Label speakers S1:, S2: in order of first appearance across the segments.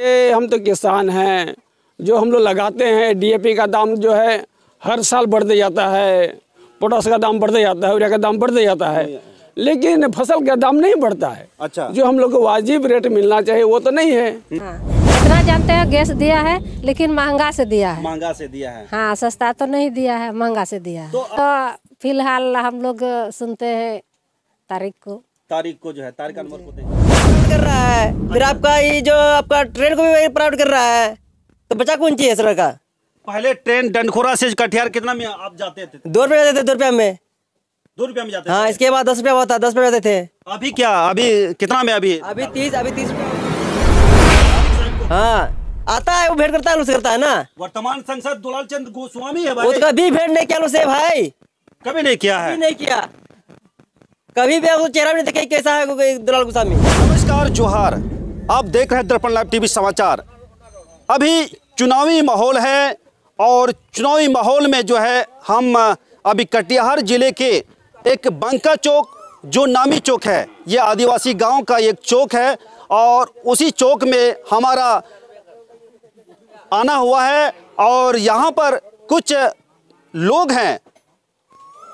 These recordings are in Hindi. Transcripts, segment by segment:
S1: ये हम तो किसान हैं जो हम लोग लगाते हैं डीएपी का दाम जो है हर साल बढ़ते जाता है पोटास का दाम बढ़ते जाता है यूरिया का दाम बढ़ते जाता है लेकिन फसल का दाम नहीं बढ़ता है अच्छा जो हम लोग को वाजिब रेट मिलना चाहिए वो तो नहीं है हाँ।
S2: इतना जानते हैं गैस दिया है लेकिन महंगा से दिया है महंगा से दिया है हाँ सस्ता तो नहीं दिया है महंगा से दिया है तो, अब... तो फिलहाल हम लोग सुनते हैं तारीख को
S3: तारीख को जो है तारीख अनवर को प्राउड कर रहा है फिर अच्छा। आपका ये जो आपका ट्रेन
S4: को भी प्राउड कर रहा है तो बचा कौन चाहिए सर का
S3: पहले ट्रेन डंडखोरा से कटिहार कितना में आप जाते थे
S4: दो रुपया जाते थे दो रुपया में दो रुपया में जाते हाँ इसके बाद दस रुपया होता दस रुपया जाते थे अभी क्या अभी कितना में अभी
S3: अभी तीस अभी तीस
S4: हाँ आता है वो भेंट करता है उसे करता है ना
S3: वर्तमान संसद दुलाल चंद गोस्वामी है भाई। तो कभी भेंट नहीं किया उसे भाई
S4: कभी नहीं किया है कभी नहीं किया कभी भी
S3: चेहरा भी नहीं देखा कैसा है दुलाल गोस्वामी नमस्कार जोहार आप देख रहे हैं दर्पण लाइव टीवी समाचार अभी चुनावी माहौल है और चुनावी माहौल में जो है हम अभी कटिहार जिले के एक बंका चौक जो नामी चौक है ये आदिवासी गांव का एक चौक है और उसी चौक में हमारा आना हुआ है और यहाँ पर कुछ लोग हैं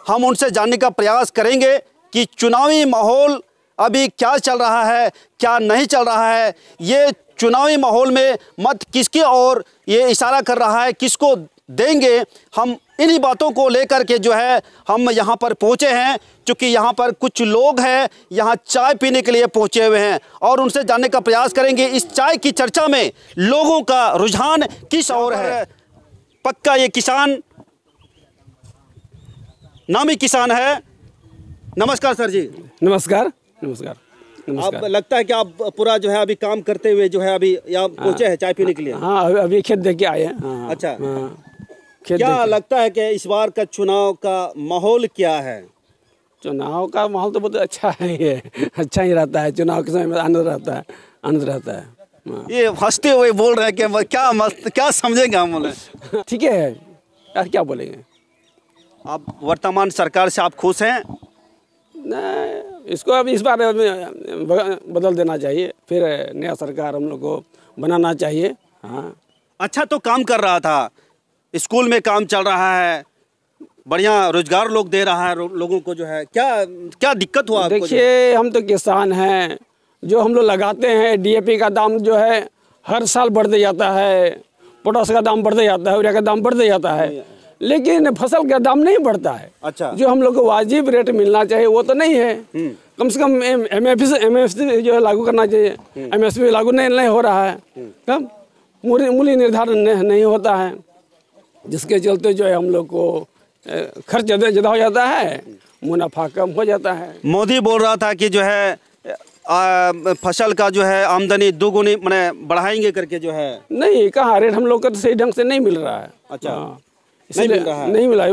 S3: हम उनसे जानने का प्रयास करेंगे कि चुनावी माहौल अभी क्या चल रहा है क्या नहीं चल रहा है ये चुनावी माहौल में मत किसकी और ये इशारा कर रहा है किसको देंगे हम इन्हीं बातों को लेकर के जो है हम यहाँ पर पहुँचे हैं क्योंकि यहाँ पर कुछ लोग हैं यहाँ चाय पीने के लिए पहुँचे हुए हैं और उनसे जानने का प्रयास करेंगे इस चाय की चर्चा में लोगों का रुझान किस और है पक्का ये किसान नामी किसान है नमस्कार सर जी
S1: नमस्कार नमस्कार आप
S3: लगता है कि आप पूरा जो है अभी काम करते हुए जो है अभी यहाँ पहुँचे हैं चाय पीने के लिए
S1: हाँ अभी, खेत देख के आए हैं हाँ, हाँ। अच्छा हाँ। खेत क्या लगता है कि इस बार का चुनाव का माहौल क्या है चुनाव का माहौल तो बहुत अच्छा है अच्छा ही रहता है चुनाव के समय में आनंद रहता है आनंद रहता है ये
S3: हंसते हुए बोल रहे हैं कि क्या मस्त क्या समझेंगे हम उन्हें ठीक है यार क्या बोलेंगे आप वर्तमान
S1: सरकार से आप खुश हैं इसको अब इस बार बदल देना चाहिए फिर नया सरकार हम लोग को बनाना चाहिए हाँ अच्छा तो काम कर रहा था स्कूल में काम चल रहा
S3: है बढ़िया रोजगार लोग दे रहा है लोगों को जो है क्या क्या दिक्कत हुआ देखिए
S1: हम तो किसान हैं जो हम लोग लगाते हैं डीएपी का दाम जो है हर साल बढ़ते जाता है पोटास का दाम बढ़ते जाता है यूरिया का दाम बढ़ते जाता है लेकिन फसल का दाम नहीं बढ़ता है अच्छा जो हम लोग को वाजिब रेट मिलना चाहिए वो तो नहीं है हम्म। कम से कम एम एफ एम एफ जो है लागू करना चाहिए एम एस पी लागू नहीं, नहीं हो रहा है कम हम्म। तो मूल्य निर्धारण नहीं होता है जिसके चलते जो है हम लोग को खर्च ज़्यादा हो जाता है मुनाफा कम हो जाता है मोदी बोल
S3: रहा था कि जो है आ, फसल का जो है आमदनी दोगुनी मैंने बढ़ाएंगे करके जो है
S1: नहीं कहाँ रेट हम लोग का सही ढंग से नहीं मिल रहा है अच्छा हाँ। नहीं मिल रहा है नहीं मिला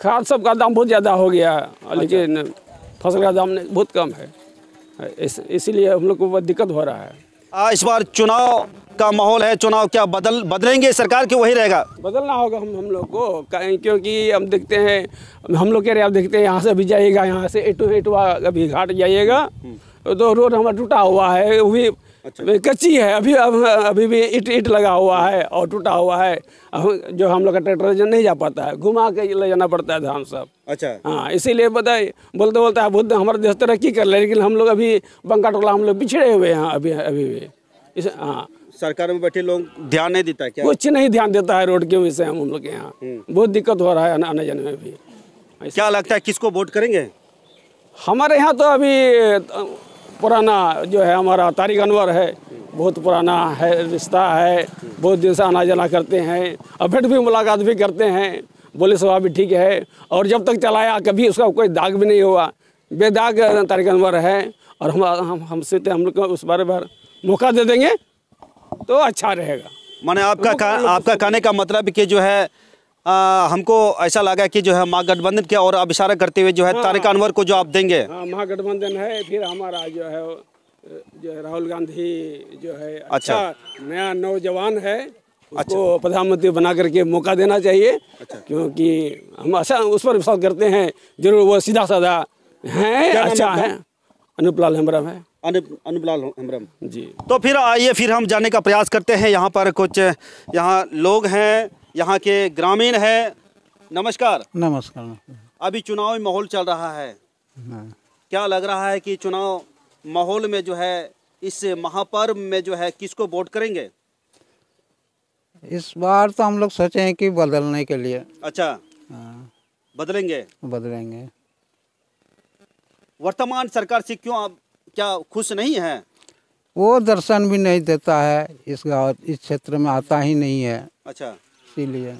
S1: खाद सब का दाम बहुत ज़्यादा हो गया है लेकिन अच्छा। फसल का दाम बहुत कम है इस इसीलिए हम लोग को दिक्कत हो रहा है आ, इस बार चुनाव का
S3: माहौल है चुनाव क्या
S1: बदल बदलेंगे सरकार के वही रहेगा बदलना होगा हम हम लोग को क्योंकि हम देखते हैं हम लोग कह रहे आप देखते हैं यहाँ से अभी जाइएगा यहाँ से एटवा अभी घाट जाइएगा हम्म। तो रोड हमारा टूटा हुआ है वही अच्छा। कच्ची है अभी अब अभी भी इट इट लगा हुआ है और टूटा हुआ है जो हम लोग का ट्रैक्टर नहीं जा पाता है घुमा के ले जाना पड़ता है धान सब अच्छा हाँ इसीलिए बताए बोलते बोलते आप हमारे देश तरक्की कर ले लेकिन हम लोग अभी बंका टोला हम लोग पिछड़े हुए हैं अभी अभी भी इस हाँ सरकार
S3: में बैठे लोग ध्यान नहीं देता क्या कुछ
S1: नहीं ध्यान देता है रोड के विषय हम लोग के यहाँ हम्म। बहुत दिक्कत हो रहा है आने जाने में भी क्या लगता है किसको वोट करेंगे हमारे यहाँ तो अभी पुराना जो है हमारा तारिक अनवर है बहुत पुराना है रिश्ता है बहुत दिन से आना जाना करते हैं और भेंट भी मुलाकात भी करते हैं बोले स्वभाव भी ठीक है और जब तक चलाया कभी उसका कोई दाग भी नहीं हुआ बेदाग तारिक अनवर है और हम हम हमसे तो हम लोग को उस बारे बार मौका दे देंगे तो अच्छा रहेगा माने आपका का, आपका कहने का मतलब कि जो है आ, हमको
S3: ऐसा लगा कि जो है महागठबंधन के और अब इशारा करते हुए जो है हाँ, तारिक हाँ। अनवर को जो आप देंगे हाँ,
S1: महागठबंधन है फिर हमारा जो है जो है राहुल गांधी जो है अच्छा, अच्छा नया नौजवान है उसको अच्छा। प्रधानमंत्री बना करके मौका देना चाहिए अच्छा। क्योंकि हम ऐसा उस पर विश्वास करते हैं जरूर वो सीधा साधा है अच्छा है अनुप लाल हेम्ब्रम है अनुप लाल हेम्ब्रम जी तो फिर आइए फिर हम जाने का प्रयास करते
S3: हैं यहाँ पर कुछ यहाँ लोग हैं यहाँ के ग्रामीण है नमस्कार नमस्कार अभी चुनावी माहौल चल रहा है हाँ। क्या लग रहा है कि चुनाव माहौल में जो है इस महापर्व में जो है किसको वोट करेंगे
S5: इस बार तो हम लोग सोचे हैं कि बदलने के लिए
S3: अच्छा हाँ। बदलेंगे बदलेंगे वर्तमान सरकार से क्यों आप क्या खुश नहीं है
S5: वो दर्शन भी नहीं देता है इस गाँव इस क्षेत्र में आता ही नहीं है अच्छा इसीलिए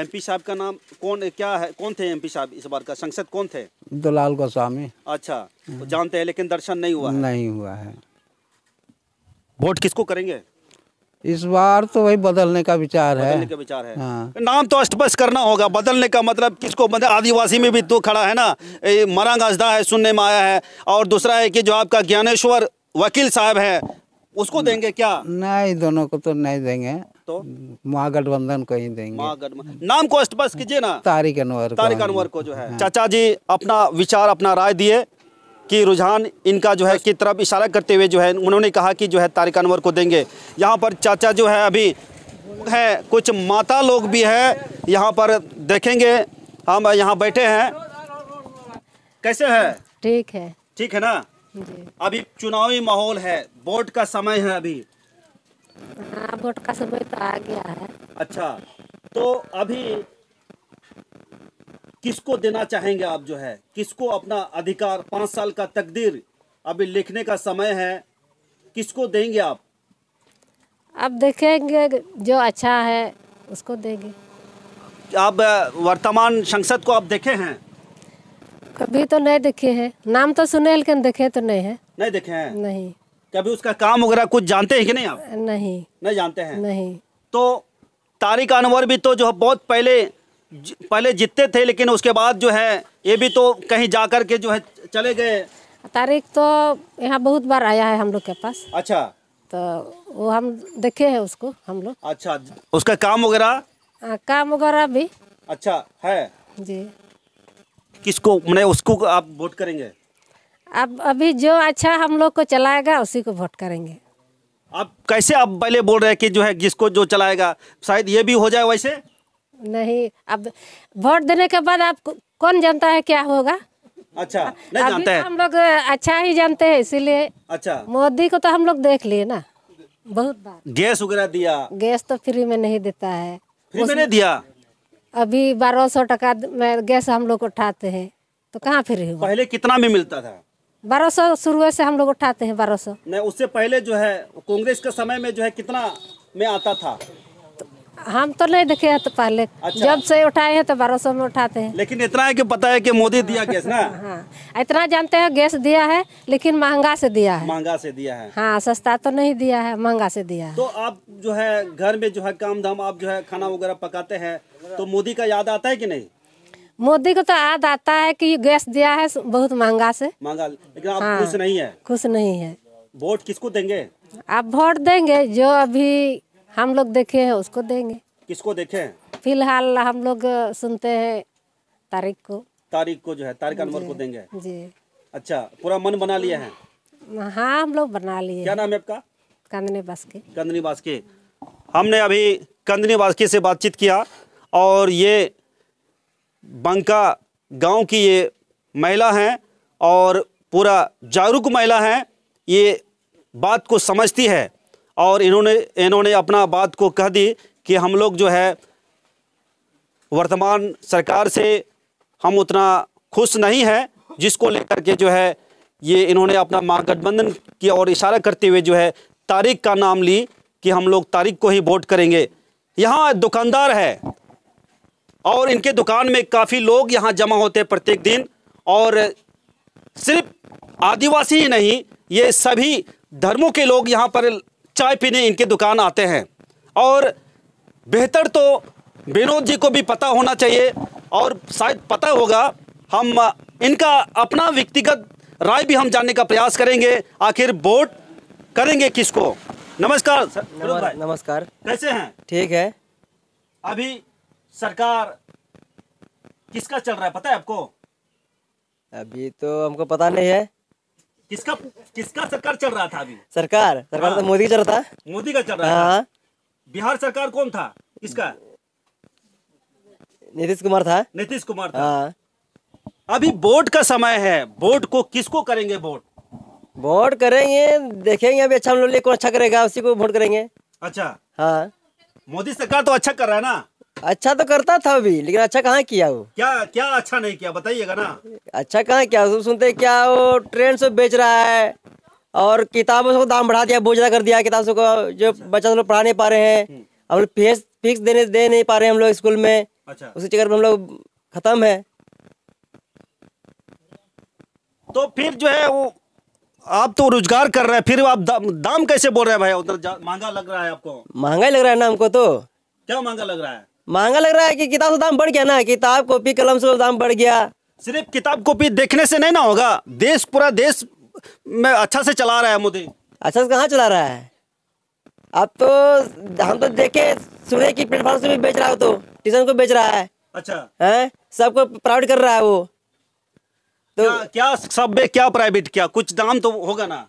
S3: एमपी साहब का नाम कौन क्या है कौन थे एमपी साहब इस बार का संसद कौन थे
S5: दुलाल गोस्वामी
S3: अच्छा तो हाँ। जानते हैं लेकिन दर्शन नहीं हुआ है।
S5: नहीं हुआ है
S3: वोट किसको करेंगे
S5: इस बार तो वही बदलने का विचार है बदलने का
S3: विचार है हाँ। नाम तो स्पष्ट करना होगा बदलने का मतलब किसको मतलब आदिवासी में भी तो खड़ा है ना मरा अजदा है सुनने में आया है और दूसरा है कि जो आपका ज्ञानेश्वर वकील साहब है उसको देंगे क्या नहीं दोनों को तो नहीं देंगे तो महागठबंधन को ही देंगे नाम को स्पष्ट कीजिए ना तारिक अनवर तारिक अनवर को जो है हाँ। चाचा जी अपना विचार अपना राय दिए कि रुझान इनका जो है की तरफ इशारा करते हुए जो है उन्होंने कहा कि जो है तारिक अनवर को देंगे यहाँ पर चाचा जो है अभी है कुछ माता लोग भी है यहाँ पर देखेंगे हम यहाँ बैठे हैं कैसे है ठीक है ठीक है ना अभी चुनावी माहौल है वोट का समय है अभी
S2: हाँ वोट का समय तो आ गया है
S3: अच्छा तो अभी किसको देना चाहेंगे आप जो है किसको अपना अधिकार पाँच साल का तकदीर अभी लिखने का समय है किसको देंगे आप
S2: अब देखेंगे जो अच्छा है उसको देंगे
S3: आप वर्तमान संसद को आप देखे हैं
S2: कभी तो नहीं देखे है नाम तो सुने लेकिन देखे तो नहीं है
S3: नहीं देखे है नहीं कभी उसका काम वगैरह कुछ जानते हैं कि नहीं आप नहीं नहीं जानते हैं नहीं तो तारिक अनवर भी तो जो बहुत पहले ज, पहले जीतते थे लेकिन उसके बाद जो है ये भी तो कहीं जा कर के जो है चले गए
S2: तारिक तो यहाँ बहुत बार आया है हम लोग के पास अच्छा तो वो हम देखे हैं उसको हम लोग
S3: अच्छा उसका काम वगैरह हाँ,
S2: काम वगैरह भी
S3: अच्छा है जी किसको मैंने उसको आप वोट करेंगे
S2: अब अभी जो अच्छा हम लोग को चलाएगा उसी को वोट करेंगे
S3: आप कैसे आप पहले बोल रहे हैं कि जो है जिसको जो चलाएगा शायद ये भी हो जाए वैसे
S2: नहीं अब वोट देने के बाद आप कौन जानता है क्या होगा
S3: अच्छा नहीं जानते हैं हम
S2: लोग अच्छा ही जानते हैं इसीलिए अच्छा मोदी को तो हम लोग देख लिए ना बहुत
S3: बार गैस वगैरह दिया
S2: गैस तो फ्री में नहीं देता है फ्री में नहीं दिया अभी बारह सौ टका में गैस हम लोग उठाते हैं तो कहाँ फिर हुआ? पहले
S3: कितना में मिलता था
S2: बारह सौ शुरू से हम लोग उठाते हैं बारह सौ
S3: नहीं उससे पहले जो है कांग्रेस के समय में जो है कितना में आता था
S2: हम तो नहीं देखे तो पहले अच्छा। जब से उठाए हैं तो बारह सौ में उठाते हैं
S3: लेकिन इतना है कि पता है कि मोदी दिया गैस ना
S2: हाँ इतना जानते हैं गैस दिया है लेकिन महंगा से दिया है
S3: महंगा से दिया है
S2: हाँ सस्ता तो नहीं दिया है महंगा से दिया है तो आप
S3: जो है घर में जो है काम धाम आप जो है खाना वगैरह पकाते हैं तो मोदी का याद आता है की नहीं
S2: मोदी को तो याद आता है की गैस दिया है बहुत महंगा से
S3: महंगा लेकिन हाँ, खुश नहीं है
S2: खुश नहीं है
S3: वोट किसको देंगे
S2: आप वोट देंगे जो अभी हम लोग देखे हैं उसको देंगे
S3: किसको देखे हैं
S2: फिलहाल हम लोग सुनते हैं तारीख को
S3: तारीख को जो है तारीख अनवर को देंगे जी अच्छा पूरा मन बना लिया है
S2: हाँ हम लोग बना लिए क्या नाम है आपका कंदनी बास्के
S3: कंदनी बास्के हमने अभी कंदनी बास्के से बातचीत किया और ये बंका गांव की ये महिला हैं और पूरा जागरूक महिला हैं ये बात को समझती है और इन्होंने इन्होंने अपना बात को कह दी कि हम लोग जो है वर्तमान सरकार से हम उतना खुश नहीं हैं जिसको लेकर के जो है ये इन्होंने अपना महागठबंधन की ओर इशारा करते हुए जो है तारिक का नाम ली कि हम लोग तारिक को ही वोट करेंगे यहाँ दुकानदार है और इनके दुकान में काफ़ी लोग यहाँ जमा होते हैं प्रत्येक दिन और सिर्फ आदिवासी ही नहीं ये सभी धर्मों के लोग यहाँ पर चाय पीने इनके दुकान आते हैं और बेहतर तो विनोद जी को भी पता होना चाहिए और शायद पता होगा हम इनका अपना व्यक्तिगत राय भी हम जानने का प्रयास करेंगे आखिर वोट करेंगे किसको नमस्कार सर, नमस्कार कैसे हैं ठीक है अभी सरकार किसका चल रहा है पता है आपको
S4: अभी तो हमको पता नहीं है
S3: किसका किसका सरकार चल रहा था अभी
S4: सरकार सरकार तो हाँ। मोदी चल रहा था
S3: मोदी का चल रहा था हाँ। बिहार सरकार कौन था किसका नीतीश कुमार था नीतीश कुमार था हाँ। अभी वोट का समय है वोट को किसको करेंगे वोट
S4: वोट करेंगे देखेंगे अभी अच्छा हम लोग कौन अच्छा करेगा उसी को वोट करेंगे अच्छा हाँ मोदी सरकार तो अच्छा कर रहा है ना अच्छा तो करता था अभी लेकिन अच्छा कहाँ किया
S3: वो क्या क्या अच्छा नहीं किया बताइएगा ना
S4: अच्छा कहाँ किया सुनते क्या वो ट्रेन से बेच रहा है और किताबों को दाम बढ़ा दिया बोझा कर दिया किताब को जो बच्चा लोग पढ़ा नहीं पा रहे हैं हम्म। हम लोग फीस फीस देने दे नहीं पा रहे हैं हम लोग स्कूल में अच्छा उसी चक्कर में हम लोग
S3: खत्म है तो फिर जो है वो आप तो रोजगार कर रहे हैं फिर आप दा, दाम कैसे बोल रहे हैं भाई उधर महंगा लग रहा है आपको
S4: महंगा लग रहा है ना हमको तो
S3: क्या महंगा लग रहा है
S4: महंगा लग रहा है कि किताब का दाम बढ़ गया ना किताब कॉपी कलम से दाम बढ़ गया सिर्फ किताब कॉपी देखने से नहीं ना होगा देश पूरा देश में अच्छा से चला रहा है मोदी अच्छा से कहाँ चला रहा है अब तो हम तो देखे सुने की प्लेटफॉर्म से भी बेच रहा हो तो टीशन को बेच रहा है अच्छा है सबको प्राउड कर रहा है वो तो क्या, सब क्या प्राइवेट क्या कुछ दाम तो होगा ना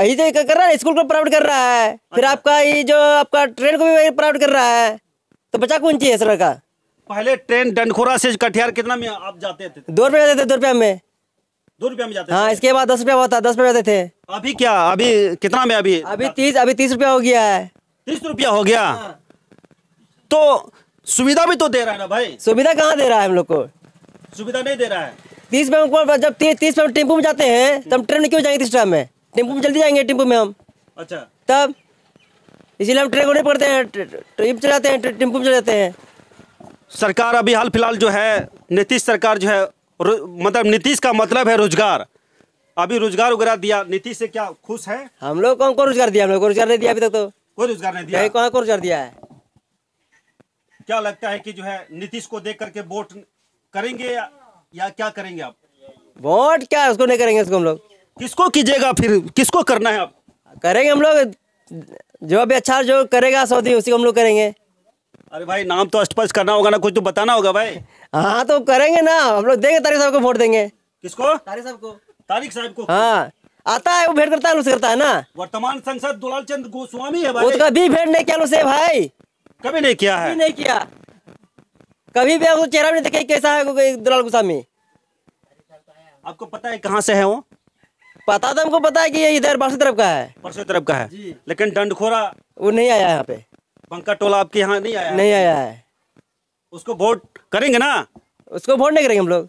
S4: यही तो कर रहा है स्कूल को प्राउड कर रहा है अच्छा। फिर आपका ये जो आपका ट्रेन को भी प्राउड कर रहा है तो बचा कौन चाहिए सर का
S3: पहले ट्रेन डंडखोरा से कटिहार कितना में आप जाते थे
S4: दो रुपया जाते थे दो रुपया में दो रुपया में जाते हाँ इसके बाद दस रुपया होता दस रुपया जाते थे अभी क्या अभी कितना में अभी अभी तीस अभी तीस रुपया हो गया है तीस रुपया हो गया हाँ। तो सुविधा भी तो दे रहा है ना भाई सुविधा कहाँ दे रहा है हम लोग को
S3: सुविधा नहीं दे रहा है
S4: तीस में हमको जब ती, तीस में टेम्पू में जाते हैं तो हम ट्रेन में क्यों जाएंगे तीस में टेम्पू में जल्दी जाएंगे टेम्पू में हम अच्छा तब इसीलिए हम ट्रेन को
S3: नहीं पकड़ते हैं ट्रिप चलाते हैं टेम्पू में चलाते हैं सरकार अभी हाल फिलहाल जो है नीतीश सरकार जो है मतलब नीतीश का मतलब है रोजगार अभी रोजगार वगैरह दिया नीतीश से क्या खुश है
S4: हम लोग कौन को रोजगार दिया हम लोग को रोजगार नहीं दिया अभी तक तो कोई रोजगार नहीं दिया
S3: कहाँ को रोजगार दिया है क्या लगता है कि जो है नीतीश को देख करके वोट करेंगे या, या क्या करेंगे आप
S4: वोट क्या उसको नहीं करेंगे उसको हम लोग किसको कीजिएगा फिर किसको करना है आप करेंगे हम लोग जो भी अच्छा जो करेगा सऊदी उसी को हम लोग करेंगे
S3: अरे भाई नाम तो स्पष्ट करना होगा ना कुछ तो बताना होगा भाई
S4: हाँ तो करेंगे ना हम लोग देंगे तारिक साहब को वोट देंगे
S3: किसको तारिक साहब को तारिक साहब को हाँ
S4: आता है वो भेंट करता है उसे करता है ना
S3: वर्तमान सांसद दुलाल चंद गोस्वामी है भाई। तो कभी भेंट नहीं किया उसे भाई कभी नहीं
S4: किया है नहीं किया कभी भी चेहरा भी नहीं देखे कैसा है दुलाल गोस्वामी आपको पता है कहाँ से है वो पता था तो हमको पता है कि ये इधर बारसों तरफ का है
S3: बारसों तरफ का है लेकिन डंडखोरा वो नहीं आया यहाँ पे पंकज टोला आपके यहाँ नहीं आया नहीं आया है उसको वोट करेंगे ना उसको वोट नहीं करेंगे हम लोग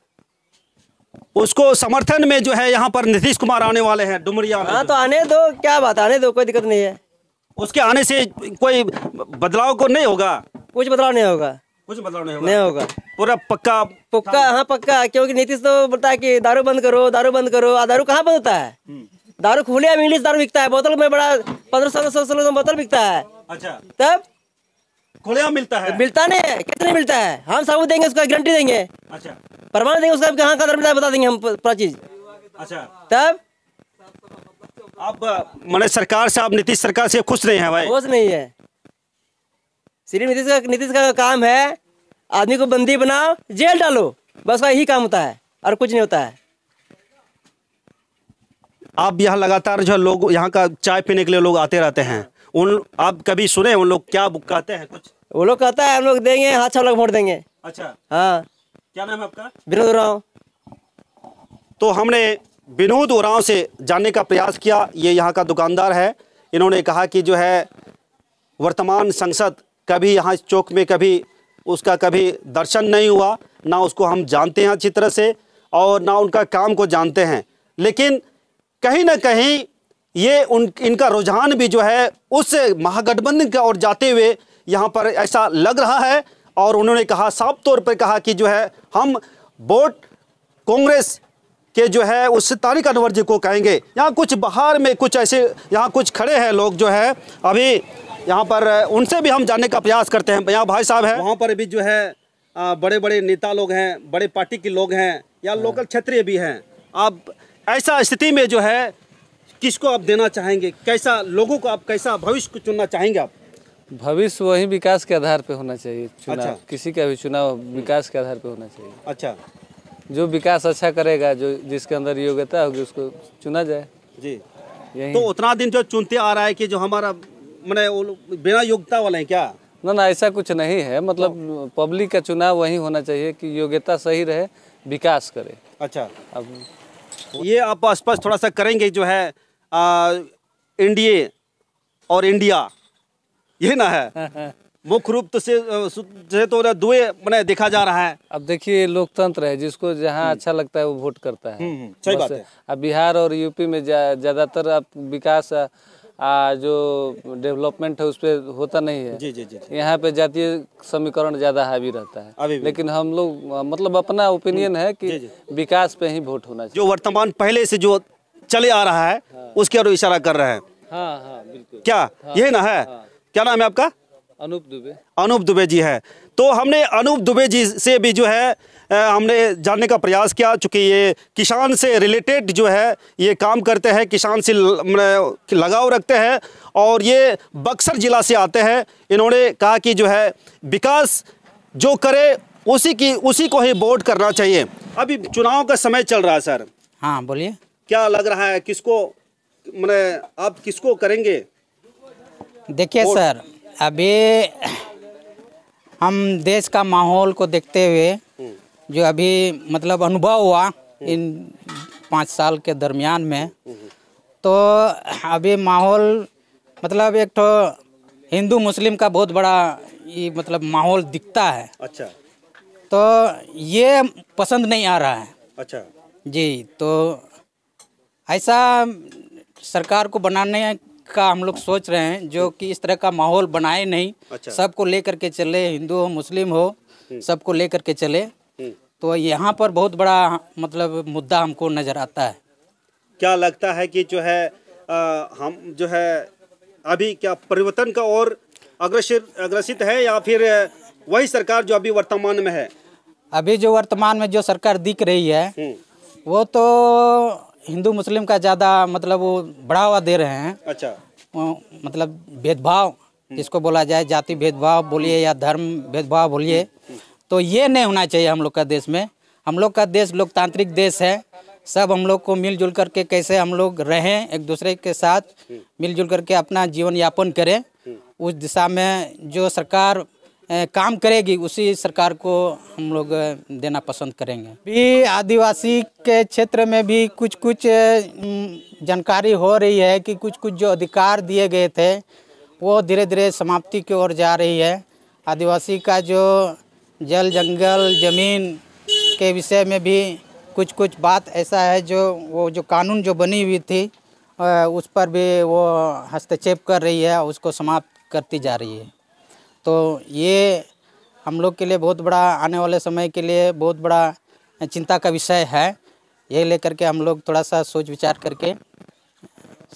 S3: उसको समर्थन में जो है यहाँ पर नीतीश कुमार आने वाले हैं डुमरिया हाँ
S4: तो आने दो क्या बात आने दो कोई दिक्कत नहीं है
S3: उसके आने से कोई बदलाव को नहीं होगा कुछ बदलाव नहीं होगा कुछ बदलाव नहीं होगा नहीं होगा पूरा पक्का
S4: पक्का हाँ पक्का क्योंकि नीतीश तो बोलता है कि दारू बंद करो दारू बंद करो दारू कहाँ बंद होता है हम्म। दारू खुले में इंग्लिश दारू बिकता है बोतल में बड़ा पंद्रह सोलह सौ सोलह बोतल बिकता है अच्छा तब खुले मिलता है मिलता नहीं है कितने मिलता है हम हाँ, सबूत देंगे उसका गारंटी देंगे अच्छा प्रमाण देंगे उसका कहाँ का मिलता है बता देंगे हम पूरा चीज अच्छा तब आप मैंने सरकार से आप नीतीश सरकार से खुश नहीं है भाई खुश नहीं है सिर्फ नीतीश का नीतीश का काम है आदमी को बंदी बनाओ जेल डालो बस का यही काम होता है और कुछ नहीं होता है
S3: आप यहाँ लगातार जो लोग यहाँ का चाय पीने के लिए लोग आते रहते हैं उन आप कभी सुने उन लोग क्या कहते हैं कुछ वो लोग कहता है हम लोग देंगे हाथ छाप लग वोट देंगे अच्छा हाँ क्या नाम है आपका विनोद उराव तो हमने विनोद उराव से जानने का प्रयास किया ये यहाँ का दुकानदार है इन्होंने कहा कि जो है वर्तमान संसद कभी यहाँ इस चौक में कभी उसका कभी दर्शन नहीं हुआ ना उसको हम जानते हैं अच्छी तरह से और ना उनका काम को जानते हैं लेकिन कहीं ना कहीं ये उन इनका रुझान भी जो है उस महागठबंधन की ओर जाते हुए यहाँ पर ऐसा लग रहा है और उन्होंने कहा साफ तौर पर कहा कि जो है हम वोट कांग्रेस के जो है उस तारिक अनवर जी को कहेंगे यहाँ कुछ बाहर में कुछ ऐसे यहाँ कुछ खड़े हैं लोग जो है अभी यहाँ पर उनसे भी हम जानने का प्रयास करते हैं यहाँ भाई साहब है वहाँ पर भी जो है बड़े बड़े नेता लोग हैं बड़े पार्टी के लोग हैं या हाँ। लोकल क्षेत्रीय भी हैं आप ऐसा स्थिति में जो है किसको आप देना चाहेंगे कैसा लोगों को आप कैसा भविष्य को चुनना चाहेंगे आप भविष्य वही विकास के आधार पर होना चाहिए चुनाव अच्छा। किसी का भी चुनाव विकास के आधार पर होना चाहिए अच्छा जो विकास अच्छा करेगा जो जिसके अंदर योग्यता होगी उसको चुना जाए जी तो उतना दिन जो चुनते आ रहा है कि जो हमारा मैंने बिना योग्यता वाले हैं क्या ना ना ऐसा कुछ नहीं है मतलब तो, पब्लिक का चुनाव वही होना चाहिए कि योग्यता सही रहे विकास करे अच्छा अब ये आप स्पष्ट थोड़ा सा करेंगे जो है एनडीए और इंडिया ये ना है मुख्य रूप तो से से तो दुए मैंने देखा जा रहा है अब देखिए
S1: लोकतंत्र है जिसको जहाँ हम्म। अच्छा लगता है वो वोट करता है
S2: हम्म, हम्म, सही बात है
S1: अब बिहार और यूपी में ज्यादातर जा, आप विकास आ, जो डेवलपमेंट है उस पर होता नहीं है जी जी जी यहाँ पे जातीय समीकरण ज्यादा हावी रहता है अभी लेकिन हम लोग
S3: मतलब अपना ओपिनियन है कि विकास पे ही वोट होना चाहिए जो वर्तमान पहले से जो चले आ रहा है हाँ। उसके और इशारा कर रहे हैं
S6: हाँ, हाँ, क्या हाँ, यही ना है
S3: हाँ, क्या नाम है आपका अनूप दुबे अनूप दुबे जी है तो हमने अनूप दुबे जी से भी जो है हमने जानने का प्रयास किया चूँकि ये किसान से रिलेटेड जो है ये काम करते हैं किसान से लगाव रखते हैं और ये बक्सर ज़िला से आते हैं इन्होंने कहा कि जो है विकास जो करे उसी की उसी को ही वोट करना चाहिए अभी चुनाव का समय चल रहा है सर हाँ बोलिए क्या लग रहा है किसको मैंने आप किसको करेंगे देखिए सर
S5: अभी हम देश का माहौल को देखते हुए जो अभी मतलब अनुभव हुआ इन पाँच साल के दरमियान में तो अभी माहौल मतलब एक तो हिंदू मुस्लिम का बहुत बड़ा ये मतलब माहौल दिखता है अच्छा तो ये पसंद नहीं आ रहा है अच्छा जी तो ऐसा सरकार को बनाने का हम लोग सोच रहे हैं जो कि इस तरह का माहौल बनाए नहीं
S4: अच्छा।
S3: सबको
S5: लेकर के चले हिंदू हो मुस्लिम हो हम्म। सबको लेकर के चले हम्म। तो यहाँ पर बहुत बड़ा मतलब मुद्दा हमको नजर आता है
S3: क्या लगता है कि जो है आ, हम जो है अभी क्या परिवर्तन का और अग्रसर अग्रसित है या फिर वही सरकार जो अभी वर्तमान में है अभी जो
S5: वर्तमान में जो सरकार दिख रही है हम्म। वो तो हिंदू मुस्लिम का ज़्यादा मतलब वो बढ़ावा दे रहे हैं अच्छा मतलब भेदभाव हम्म। जिसको बोला जाए जाति भेदभाव बोलिए या धर्म भेदभाव बोलिए हम्म। तो ये नहीं होना चाहिए हम लोग का देश में हम लोग का देश लोकतांत्रिक देश है सब हम लोग को मिलजुल करके कैसे हम लोग रहें एक दूसरे के साथ हम्म। मिलजुल करके अपना जीवन यापन करें उस दिशा में जो सरकार काम करेगी उसी सरकार को हम लोग देना पसंद करेंगे भी आदिवासी के क्षेत्र में भी कुछ कुछ जानकारी हो रही है कि कुछ कुछ जो अधिकार दिए गए थे वो धीरे धीरे समाप्ति की ओर जा रही है आदिवासी का जो जल जंगल ज़मीन के विषय में भी कुछ कुछ बात ऐसा है जो वो जो कानून जो बनी हुई थी उस पर भी वो हस्तक्षेप कर रही है उसको समाप्त करती जा रही है तो ये हम लोग के लिए बहुत बड़ा आने वाले समय के लिए बहुत बड़ा चिंता का विषय है ये लेकर के हम लोग थोड़ा सा सोच विचार करके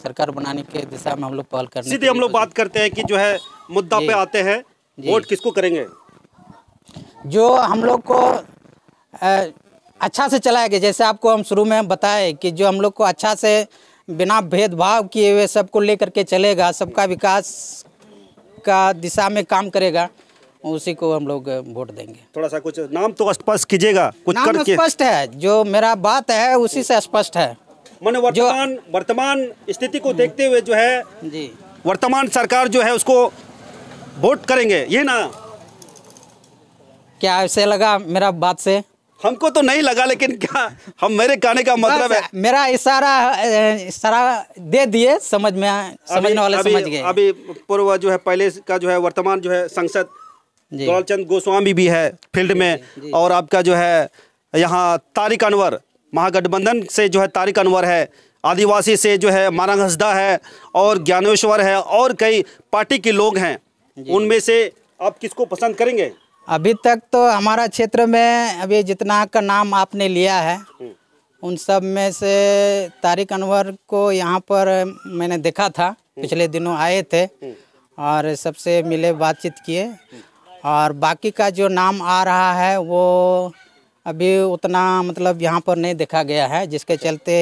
S5: सरकार बनाने के दिशा में हम लोग पहल करने सीधे
S3: हम लोग बात करते हैं कि जो है मुद्दा पे आते हैं वोट किसको करेंगे जो हम लोग को
S5: अच्छा से चलाया गया जैसे आपको हम शुरू में बताए कि जो हम लोग को अच्छा से बिना भेदभाव किए हुए सबको लेकर के चलेगा सबका विकास का दिशा में काम करेगा उसी को हम लोग वोट देंगे
S3: थोड़ा सा कुछ नाम तो स्पष्ट कीजिएगा कुछ नाम स्पष्ट है जो मेरा बात है उसी से स्पष्ट है मैंने वर्तमान वर्तमान स्थिति को देखते हुए जो है जी वर्तमान सरकार जो है उसको वोट करेंगे ये ना क्या ऐसे लगा मेरा बात से हमको तो नहीं लगा लेकिन क्या हम मेरे कहने का मतलब है
S5: मेरा इशारा इशारा दे दिए समझ में
S3: समझने वाले अभी, समझ गए अभी पूर्व जो है पहले का जो है वर्तमान जो है सांसद गोलचंद गोस्वामी भी है फील्ड में जी, जी। और आपका जो है यहाँ तारिक अनवर महागठबंधन से जो है तारिक अनवर है आदिवासी से जो है मारंग हसदा है और ज्ञानेश्वर है और कई पार्टी के लोग हैं उनमें से आप किसको पसंद करेंगे
S5: अभी तक तो हमारा क्षेत्र में अभी जितना का नाम आपने लिया है हम्म। उन सब में से तारिक अनवर को यहाँ पर मैंने देखा था हम्म। पिछले दिनों आए थे हम्म। और सबसे मिले बातचीत किए और बाकी का जो नाम आ रहा है वो अभी उतना मतलब यहाँ पर नहीं देखा गया है जिसके चलते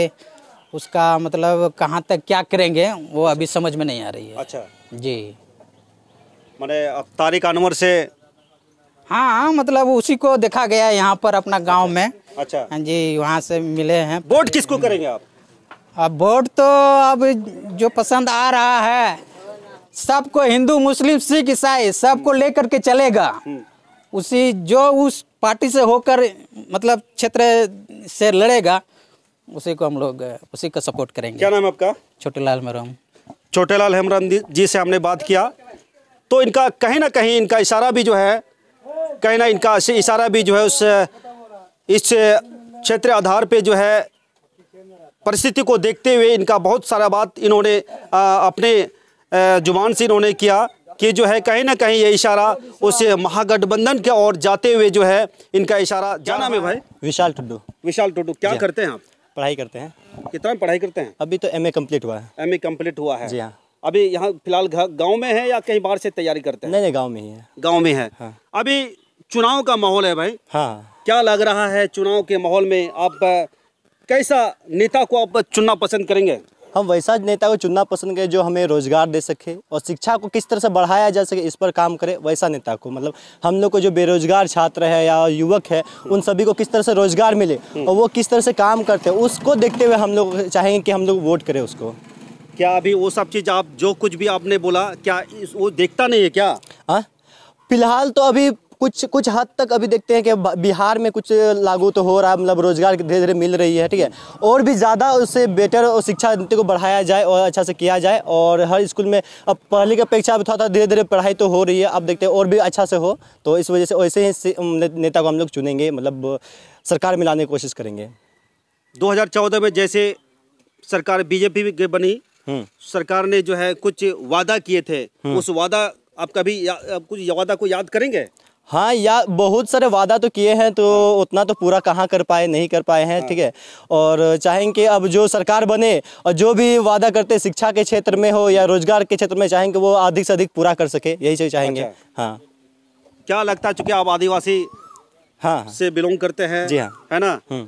S5: उसका मतलब कहाँ तक क्या करेंगे वो अभी समझ में नहीं आ रही है अच्छा जी
S3: मैंने तारिक अनवर से
S5: हाँ मतलब उसी को देखा गया यहाँ पर अपना गाँव में अच्छा हाँ जी वहाँ से मिले हैं वोट किसको करेंगे आप अब वोट तो अब जो पसंद आ रहा है सबको हिंदू मुस्लिम सिख ईसाई सबको लेकर के चलेगा हम्म। उसी जो उस पार्टी से होकर मतलब क्षेत्र से लड़ेगा उसी को हम लोग उसी का सपोर्ट करेंगे क्या नाम
S3: आपका छोटेलाल मेहराम छोटेलाल हेमराम जी से हमने बात किया तो इनका कहीं ना कहीं इनका इशारा भी जो है कहीं ना इनका इशारा भी जो है उस इस क्षेत्र आधार पे जो है परिस्थिति को देखते हुए इनका बहुत सारा बात इन्होंने अपने जुबान से इन्होंने किया कि जो है कहीं ना कहीं ये इशारा उस महागठबंधन के और जाते हुए जो है इनका इशारा जाना में भाई विशाल टुडू विशाल टुडू क्या करते हैं आप
S6: पढ़ाई करते हैं कितना पढ़ाई करते हैं अभी तो एमए कंप्लीट हुआ
S3: है ए कंप्लीट हुआ है जी हाँ अभी यहाँ फिलहाल गांव में है या कहीं बाहर से तैयारी करते हैं नहीं नहीं गांव में ही है गांव में है हाँ। अभी चुनाव का माहौल है भाई हाँ क्या लग रहा है चुनाव के माहौल में आप कैसा नेता को आप चुनना पसंद करेंगे
S6: हम वैसा नेता को चुनना पसंद करें जो हमें रोजगार दे सके और शिक्षा को किस तरह से बढ़ाया जा सके इस पर काम करे वैसा नेता को मतलब हम लोग को जो बेरोजगार छात्र है या युवक है उन सभी को किस तरह से रोजगार मिले हम्म। और वो किस तरह से काम करते हैं उसको देखते हुए हम लोग चाहेंगे कि हम लोग वोट करें
S3: उसको क्या अभी वो सब चीज़ आप जो कुछ भी आपने बोला क्या वो देखता नहीं है क्या
S6: हाँ। फिलहाल तो अभी कुछ कुछ हद तक अभी देखते हैं कि बिहार में कुछ लागू तो हो रहा है मतलब रोजगार धीरे धीरे मिल रही है ठीक है और भी ज़्यादा उससे बेटर और शिक्षा नीति को बढ़ाया जाए और अच्छा से किया जाए और हर स्कूल में अब पहले की अपेक्षा अभी थोड़ा धीरे धीरे पढ़ाई तो हो रही है अब देखते हैं और भी अच्छा से हो तो इस वजह से वैसे ही नेता को हम लोग चुनेंगे मतलब सरकार में लाने की कोशिश करेंगे
S3: दो में जैसे सरकार बीजेपी की बनी हम्म। सरकार ने जो है कुछ वादा किए थे हम्म। उस वादा आप कभी या, आप कुछ वादा को याद करेंगे
S6: हाँ या बहुत सारे वादा तो किए हैं तो उतना तो पूरा कहाँ कर पाए नहीं कर पाए हैं ठीक है और चाहेंगे अब जो सरकार बने और जो भी वादा करते शिक्षा के क्षेत्र में हो या रोजगार के क्षेत्र में चाहेंगे वो अधिक से अधिक पूरा कर सके यही चीज चाहेंगे अच्छा।
S3: हाँ क्या लगता है चूंकि आप आदिवासी हाँ, हाँ। से बिलोंग करते हैं जी हाँ है ना हम्म।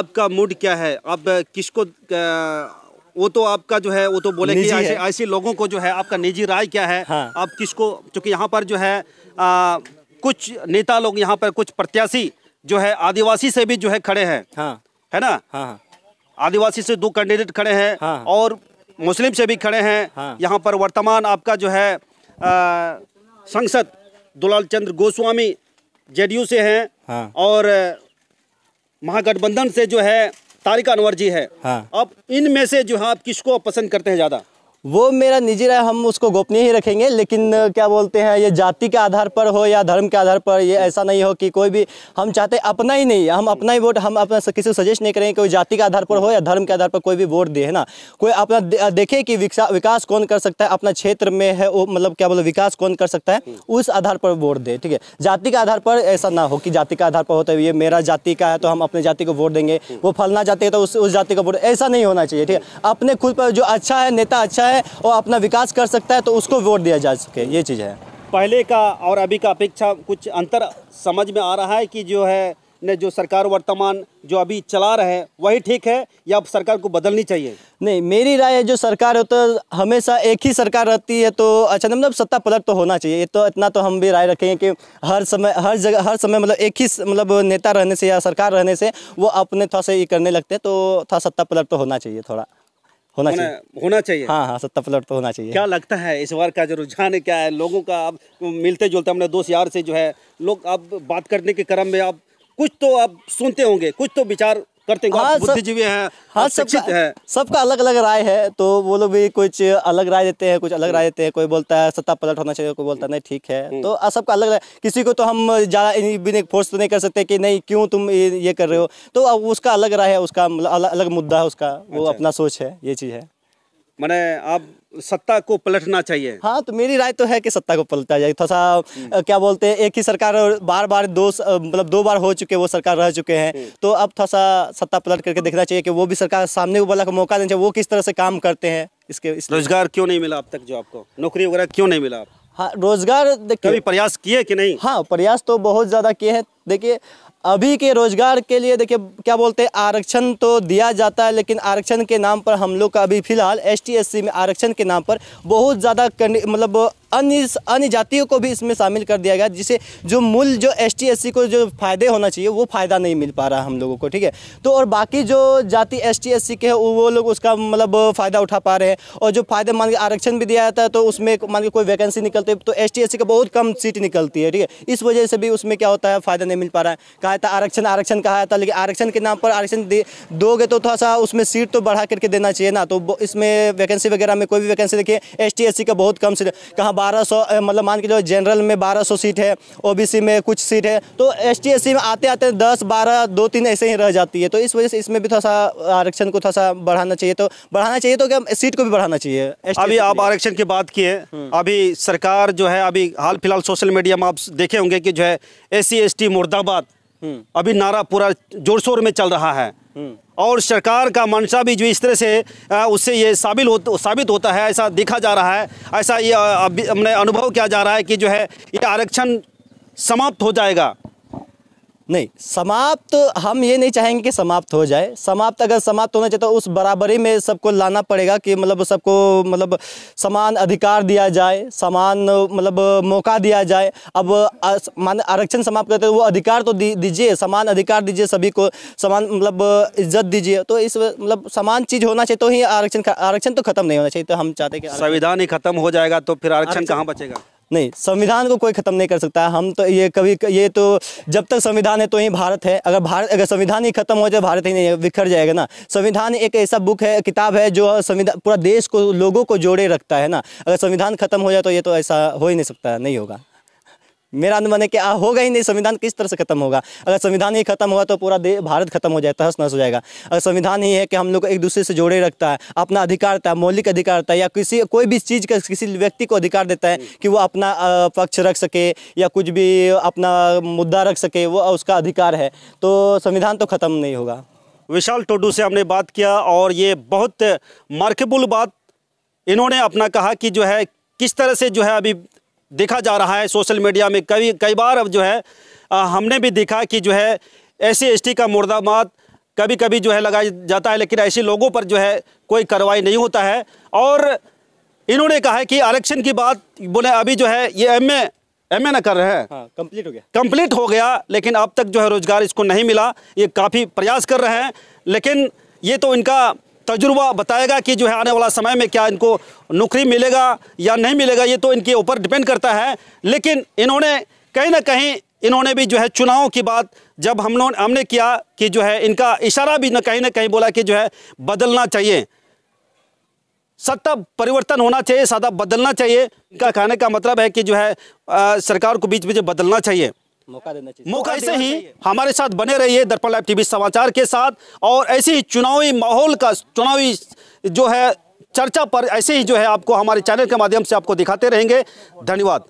S3: आपका मूड क्या है आप किसको वो तो आपका जो है वो तो बोले कि ऐसे ऐसे लोगों को जो है आपका निजी राय क्या है हाँ। आप किसको चूंकि यहाँ पर जो है आ, कुछ नेता लोग यहाँ पर कुछ प्रत्याशी जो है आदिवासी से भी जो है खड़े हैं हाँ। है ना हाँ।, हाँ। आदिवासी से दो कैंडिडेट खड़े हैं हाँ। और मुस्लिम से भी खड़े हैं हाँ। यहाँ पर वर्तमान आपका जो है संसद दुलाल चंद्र गोस्वामी जेडीयू से हैं हाँ। और महागठबंधन से जो है तारिका अनवर जी है हाँ। अब इनमें से जो है आप किसको पसंद करते हैं ज़्यादा
S6: वो मेरा निजी राय हम उसको गोपनीय ही रखेंगे लेकिन क्या बोलते हैं ये जाति के आधार पर हो या धर्म के आधार पर ये ऐसा नहीं हो कि कोई भी हम चाहते अपना ही नहीं हम अपना ही वोट हम अपना किसी को सजेस्ट नहीं करेंगे कोई जाति के आधार पर हो या धर्म के आधार पर कोई भी वोट दे है ना कोई अपना देखे कि विकास कौन कर सकता है अपना क्षेत्र में है वो मतलब क्या बोलो विकास कौन कर सकता है उस आधार पर वोट दे ठीक है जाति के आधार पर ऐसा ना हो कि जाति के आधार पर होता है ये मेरा जाति का है तो हम अपने जाति को वोट देंगे वो फलना जाति है तो उस जाति का वोट ऐसा नहीं होना चाहिए ठीक है अपने खुद पर जो अच्छा है नेता अच्छा है है और अपना विकास कर सकता है तो उसको वोट दिया जा सके ये चीज़
S3: है पहले का और अभी का अपेक्षा कुछ अंतर समझ में आ रहा है कि जो है ने जो सरकार वर्तमान जो अभी चला रहे हैं वही ठीक है या अब सरकार को बदलनी चाहिए
S6: नहीं मेरी राय है जो सरकार हो तो हमेशा एक ही सरकार रहती है तो अच्छा मतलब सत्ता पलट तो होना चाहिए तो इतना तो हम भी राय रखेंगे कि हर समय हर जगह हर समय मतलब एक ही मतलब नेता रहने से या सरकार रहने से वो अपने थोड़ा सा ये करने लगते हैं तो थोड़ा सत्ता पलट तो होना चाहिए थोड़ा होना चाहिए होना चाहिए हाँ हाँ सत्ता पलट तो होना चाहिए क्या
S3: लगता है इस बार का जो रुझान क्या है लोगों का अब मिलते जुलते हमने दोस्त यार से जो है लोग अब बात करने के क्रम में आप कुछ तो आप सुनते होंगे कुछ तो विचार करते हैं हाँ, बुद्धिजीवी हैं हाँ शिक्षित हैं सबका अलग
S6: अलग राय है तो वो लोग भी कुछ अलग राय देते हैं कुछ अलग राय हम्म। देते हैं कोई बोलता है सत्ता पलट होना चाहिए कोई बोलता है नहीं ठीक है हम्म। तो सबका अलग राय किसी को तो हम ज़्यादा फोर्स तो नहीं कर सकते कि नहीं क्यों तुम ये कर रहे हो तो अब उसका अलग राय है उसका मतलब अलग मुद्दा है उसका वो अच्छा। अपना सोच है
S3: ये चीज़ है मैंने आप सत्ता को पलटना चाहिए
S6: हाँ तो मेरी राय तो है कि सत्ता को पलटा जाए थोड़ा सा हम्म। क्या बोलते हैं एक ही सरकार बार बार दो मतलब दो बार हो चुके वो
S3: सरकार रह चुके हैं हम्म। तो
S6: अब थोड़ा सा सत्ता पलट करके देखना चाहिए कि वो भी सरकार सामने वाला का मौका देना चाहिए वो किस तरह से काम करते हैं
S3: इसके इस रोजगार क्यों नहीं मिला अब तक जो आपको नौकरी वगैरह क्यों नहीं मिला आप
S6: हाँ रोजगार देखिए प्रयास किए कि नहीं हाँ प्रयास तो बहुत ज़्यादा किए हैं देखिए अभी के रोज़गार के लिए देखिए क्या बोलते हैं आरक्षण तो दिया जाता है लेकिन आरक्षण के नाम पर हम लोग का अभी फ़िलहाल एस टी में आरक्षण के नाम पर बहुत ज़्यादा मतलब अन्य अन्य जातियों को भी इसमें शामिल कर दिया गया जिसे जो मूल जो एस टी को जो फ़ायदे होना चाहिए वो फ़ायदा नहीं मिल पा रहा हम लोगों को ठीक है तो और बाकी जो जाति एस टी के हैं वो लोग उसका मतलब फ़ायदा उठा पा रहे हैं और जो फ़ायदा मान के आरक्षण भी दिया जाता है तो उसमें मान के कोई वैकेंसी निकलती है तो एस टी का बहुत कम सीट निकलती है ठीक है इस वजह से भी उसमें क्या होता है फ़ायदा नहीं मिल पा रहा है कहा था आरक्षण आरक्षण कहा जाता लेकिन आरक्षण के नाम पर आरक्षण दोगे तो थोड़ा सा उसमें सीट तो बढ़ा करके देना चाहिए ना तो इसमें वैकेंसी वगैरह में कोई भी वैकेंसी देखिए एस टी का बहुत कम सीट कहाँ बारह सौ मतलब मान के जो जनरल में बारह सौ सीट है ओबीसी में कुछ सीट है तो एस टी में आते आते दस बारह दो तीन ऐसे ही रह जाती है तो इस वजह से इसमें भी थोड़ा सा आरक्षण को थोड़ा सा बढ़ाना चाहिए तो बढ़ाना चाहिए तो क्या सीट को भी बढ़ाना चाहिए
S3: अभी आप आरक्षण की बात किए हम्म। अभी सरकार जो है अभी हाल फिलहाल सोशल मीडिया में आप देखे होंगे कि जो है एस सी मुर्दाबाद हम्म। अभी नारा पूरा जोर शोर में चल रहा है हम्म। और सरकार का मंशा भी जो इस तरह से उससे ये साबित हो साबित होता है ऐसा देखा जा रहा है ऐसा ये हमने अनुभव किया जा रहा है कि जो है ये आरक्षण समाप्त हो जाएगा नहीं
S6: समाप्त हम ये नहीं चाहेंगे कि समाप्त हो जाए समाप्त अगर समाप्त होना चाहिए तो उस बराबरी में सबको लाना पड़ेगा कि मतलब सबको मतलब समान अधिकार दिया जाए समान मतलब मौका दिया जाए अब मान आरक्षण समाप्त करते वो अधिकार तो दीजिए समान अधिकार दीजिए सभी को समान मतलब इज्जत दीजिए तो इस मतलब समान चीज़ होना चाहिए तो ही आरक्षण आरक्षण तो खत्म नहीं होना चाहिए तो हम चाहते कि
S3: संविधान ही खत्म हो जाएगा तो फिर आरक्षण कहाँ बचेगा
S6: नहीं संविधान को कोई ख़त्म नहीं कर सकता हम तो ये कभी ये तो जब तक संविधान है तो ही भारत है अगर भारत अगर संविधान ही खत्म हो जाए भारत ही नहीं बिखर जाएगा ना संविधान एक ऐसा बुक है किताब है जो संविधान पूरा देश को लोगों को जोड़े रखता है ना अगर संविधान खत्म हो जाए तो ये तो ऐसा हो ही नहीं सकता नहीं होगा मेरा अनुमान है कि आ, होगा ही नहीं संविधान किस तरह से खत्म होगा अगर संविधान ही खत्म होगा तो पूरा भारत खत्म हो जाए तहस नहस हो जाएगा अगर संविधान ही है कि हम लोग एक दूसरे से जोड़े रखता है अपना अधिकारता है मौलिक अधिकारता है या किसी कोई भी चीज़ का किसी व्यक्ति को अधिकार देता है कि वो अपना पक्ष रख सके या कुछ भी अपना मुद्दा रख सके वो उसका अधिकार है तो संविधान तो ख़त्म नहीं होगा
S3: विशाल टोडू से हमने बात किया और ये बहुत मार्केबुल बात इन्होंने अपना कहा कि जो है किस तरह से जो है अभी देखा जा रहा है सोशल मीडिया में कई कई बार अब जो है आ, हमने भी देखा कि जो है ऐसे एस का मुर्दाबाद कभी कभी जो है लगाया जाता है लेकिन ऐसे लोगों पर जो है कोई कार्रवाई नहीं होता है और इन्होंने कहा है कि आरक्षण की बात बोले अभी जो है ये एम ए एम ए ना कर रहे हैं हाँ, कंप्लीट हो गया कंप्लीट हो गया लेकिन अब तक जो है रोजगार इसको नहीं मिला ये काफ़ी प्रयास कर रहे हैं लेकिन ये तो इनका तजुर्बा बताएगा कि जो है आने वाला समय में क्या इनको नौकरी मिलेगा या नहीं मिलेगा ये तो इनके ऊपर डिपेंड करता है लेकिन इन्होंने कहीं ना कहीं इन्होंने भी जो है चुनाव की बात जब हम लोग हमने किया कि जो है इनका इशारा भी ना कहीं ना कहीं बोला कि जो है बदलना चाहिए सत्ता परिवर्तन होना चाहिए सदा बदलना चाहिए इनका कहने का मतलब है कि जो है आ, सरकार को बीच बीच बदलना चाहिए
S6: मौका देना चाहिए मौका ऐसे ही
S3: हमारे साथ बने रहिए दर्पण लाइव टीवी समाचार के साथ और ऐसे ही चुनावी माहौल का चुनावी जो है चर्चा पर ऐसे ही जो है आपको हमारे चैनल के माध्यम से आपको दिखाते रहेंगे धन्यवाद